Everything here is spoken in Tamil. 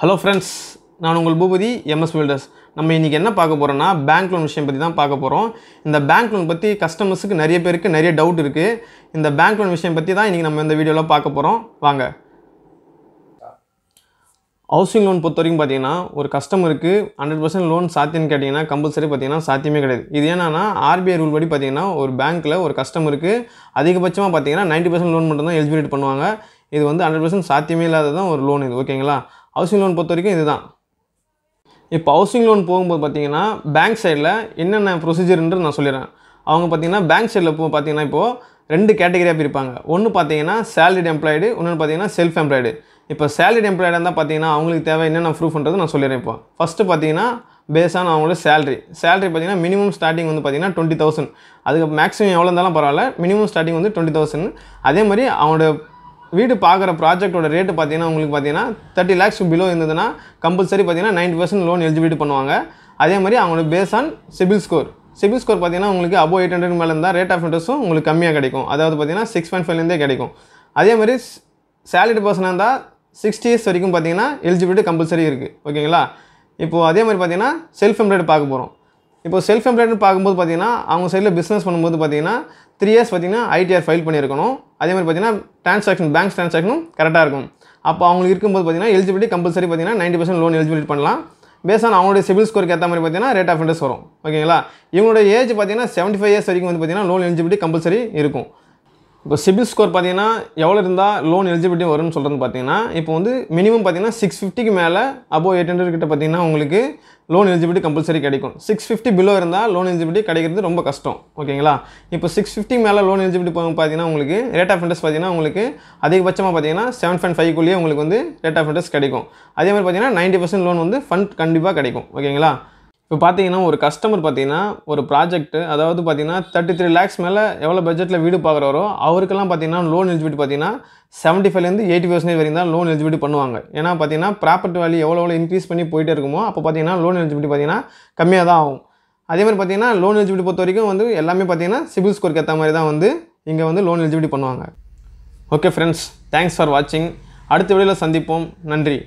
ஹலோ ஃப்ரெண்ட்ஸ் நான் உங்கள் பூபதி எம்எஸ் பில்டர்ஸ் நம்ம இன்றைக்கி என்ன பார்க்க போகிறோன்னா பேங்க் லோன் விஷயம் பற்றி தான் பார்க்க போகிறோம் இந்த பேங்க் லோன் பற்றி கஸ்டமர்ஸுக்கு நிறைய பேருக்கு நிறைய டவுட் இருக்குது இந்த பேங்க் லோன் விஷயம் பற்றி தான் இன்றைக்கி நம்ம இந்த வீடியோவில் பார்க்க போகிறோம் வாங்க ஹவுசிங் லோன் பொறுத்த வரைக்கும் பார்த்தீங்கன்னா ஒரு கஸ்டமருக்கு ஹண்ட்ரட் பர்சன்ட் லோன் சாத்தியம்னு கேட்டிங்கன்னா கம்பல்சரி பார்த்தீங்கன்னா சாத்தியமே கிடையாது இது என்னன்னா ஆர்பிஐ ரூல் படி பார்த்திங்கன்னா ஒரு பேங்க்கில் ஒரு கஸ்டமருக்கு அதிகபட்சமாக பார்த்தீங்கன்னா நைன்ட்டி பர்சன்ட் லோன் மட்டும் தான் பண்ணுவாங்க இது வந்து ஹண்ட்ரட் பர்சன்ட் சாத்தியமே இல்லாத தான் ஒரு லோன் இது ஓகேங்களா ஹவுசிங் லோன் பொறுத்த வரைக்கும் இதுதான் இப்போ ஹவுசிங் லோன் போகும்போது பார்த்தீங்கன்னா பேங்க் சைடில் என்னென்ன ப்ரொசீஜர்ன்றது நான் சொல்லிடுறேன் அவங்க பார்த்தீங்கன்னா பேங்க் சைடில் போ பார்த்தீங்கன்னா இப்போது ரெண்டு கேட்டகரியாக பிரிப்பாங்க ஒன்று பார்த்தீங்கன்னா சேலரிட் எம்ப்ளாய்டு இன்னொன்று பார்த்தீங்கன்னா செல்ஃப் எம்ப்ளாய்டு இப்போ சேலரிட் எம்ப்ளாய்டாக இருந்தால் பார்த்தீங்கன்னா அவங்களுக்கு தேவை என்னென்ன ப்ரூஃப்ன்றது நான் சொல்லிடுறேன் இப்போ ஃபஸ்ட்டு பார்த்தீங்கன்னா பேஸான அவங்களோட சேலரி சேலரி பார்த்தீங்கன்னா மினிமம் ஸ்டார்டிங் வந்து பார்த்தீங்கன்னா டுவெண்ட்டி தௌசண்ட் அதுக்கு மேக்ஸிமம் எவ்வளோ இருந்தாலும் பரவாயில்ல மினிமம் ஸ்டார்டிங் வந்து டுவெண்ட்டி தௌசண்ட் அதே மாதிரி அவங்களோட வீடு பார்க்குற ப்ராஜெக்ட்டோட ரேட்டு பார்த்தீங்கன்னா உங்களுக்கு பார்த்தீங்கன்னா தேர்ட்டி லேக்ஸ் பிலோ இருந்ததுன்னா கம்பல்சரி பார்த்தீங்கன்னா நைன்ட்டி பர்சன்ட் லோன் எலிஜிபிலிட்டி பண்ணுவாங்க அதே மாதிரி அவங்களோட base on CIBIL score CIBIL score பார்த்தீங்கன்னா உங்களுக்கு அபோவ் எயிட் ஹண்ட்ரட் மேலே இருந்தால் ரேட் ஆஃப் இன்ட்ரெஸ்ட்டும் உங்களுக்கு கம்மியாக கிடைக்கும் அதாவது பார்த்தீங்கன்னா சிக்ஸ் பாயிண்ட் ஃபைவ்லேருந்தே கிடைக்கும் அதே மாதிரி சேலரி பர்சனாக இருந்தால் சிக்ஸ்டி இயர்ஸ் வரைக்கும் பார்த்தீங்கன்னா எலிஜிபிலிட்டி கம்பல்சரி இருக்குது ஓகேங்களா இப்போது அதே மாதிரி பார்த்தீங்கன்னா செல்ஃப் எம்ப்ளாய்டு பார்க்க போகிறோம் இப்போ செல்ஃப் எம்ப்ளாய்டுன்னு பார்க்கும்போது பார்த்தீங்கன்னா அவங்க சைடில் பிஸ்னஸ் பண்ணும்போது பார்த்தீங்கன்னா த்ரீ இயர்ஸ் பார்த்தீங்கன்னா ஐடிஆர் ஃபைல் பண்ணியிருக்கணும் அதே மாதிரி பார்த்தீங்கன்னா டிரான்சாக்ஷன் பேங்க் டிரான்சாக்ஷனும் கரெக்டாக இருக்கும் அப்போ அவங்களுக்கு இருக்கும்போது பார்த்தீங்கன்னா எலிஜிபிலிட்டி கம்பல்சரி பார்த்தீங்கன்னா நைன்ட்டி பர்சன்ட் லோன் எலிஜிபிலிட்டி பண்ணலாம் பேஸ் ஆன் அவங்களுடைய சிவில் ஸ்கோருக்கு ஏற்ற மாதிரி பார்த்தீங்கன்னா ரேட் ஆஃப் இன்ட்ரெஸ்ட் வரும் ஓகேங்களா இவங்களுடைய ஏஜ் பார்த்தீங்கன்னா செவன்ட்டி ஃபைவ் இயர்ஸ் வரைக்கும் வந்து பார்த்தீங்கன்னா லோன் எலிஜிபிலிட்டி கம்பல்சரி இருக்கும் இப்போ சிபில் ஸ்கோர் பார்த்தீங்கன்னா எவ்வளோ இருந்தால் லோன் எலிஜிபிலிட்டி வரும்னு சொல்கிறது பார்த்தீங்கன்னா இப்போ வந்து மினிமம் பார்த்தீங்கன்னா சிக்ஸ் ஃபிஃப்டிக்கு மேலே அபோவ் எயிட் ஹண்ட்ரட் கிட்ட பார்த்தீங்கன்னா உங்களுக்கு லோன் எலிஜிபிலிட்டி கம்பல்சரி கிடைக்கும் சிக்ஸ் ஃபிஃப்டி பிலோ இருந்தால் லோன் எலிஜிபிலிட்டி கிடைக்கிறது ரொம்ப கஷ்டம் ஓகேங்களா இப்போ சிக்ஸ் ஃபிஃப்டி மேலே லோன் எலிஜிபிலிட்டி பார்த்தீங்கன்னா உங்களுக்கு ரேட் ஆஃப் இன்ட்ரெஸ்ட் பார்த்தீங்கன்னா உங்களுக்கு அதிகபட்சமாக பார்த்தீங்கன்னா செவன் பாயிண்ட் ஃபைவ்க்குள்ளேயே உங்களுக்கு வந்து ரேட் ஆஃப் இன்ட்ரெஸ்ட் கிடைக்கும் அதே மாதிரி பார்த்தீங்கன்னா நைன்ட்டி பர்சன்ட் லோன் வந்து ஃபண்ட் கண்டிப்பாக கிடைக்கும் ஓகேங்களா இப்போ பார்த்தீங்கன்னா ஒரு கஸ்டமர் பார்த்தீங்கன்னா ஒரு ப்ராஜெக்ட்டு அதாவது பார்த்தீங்கன்னா தேர்ட்டி த்ரீ லேக்ஸ் மேலே எவ்வளோ பட்ஜெட்டில் வீடு பார்க்குறாரோ அவருக்கெல்லாம் பார்த்தீங்கன்னா லோன் எலிஜிபிலிட்டி பார்த்தீங்கன்னா செவன்ட்டி ஃபைவ்லேருந்து எயிட்டி பர்சன்டேஜ் வரைக்கும் தான் லோன் எலிஜிபிலிட்டி பண்ணுவாங்க ஏன்னா பார்த்தீங்கன்னா ப்ராப்பர்ட்டி வேல்யூ எவ்வளோ எவ்வளோ இன்க்ரீஸ் பண்ணி போயிட்டே இருக்குமோ அப்போ பார்த்தீங்கன்னா லோன் எலிஜிபிலிட்டி பார்த்தீங்கன்னா கம்மியாக தான் ஆகும் அதே மாதிரி பார்த்தீங்கன்னா லோன் எலிஜிபிலிட்டி பொறுத்த வரைக்கும் வந்து எல்லாமே பார்த்தீங்கன்னா சிபில் ஸ்கோருக்கு ஏற்ற மாதிரி தான் வந்து இங்கே வந்து லோன் எலிஜிபிலிட்டி பண்ணுவாங்க ஓகே ஃப்ரெண்ட்ஸ் தேங்க்ஸ் ஃபார் வாட்சிங் அடுத்த வீடியோவில் சந்திப்போம் நன்றி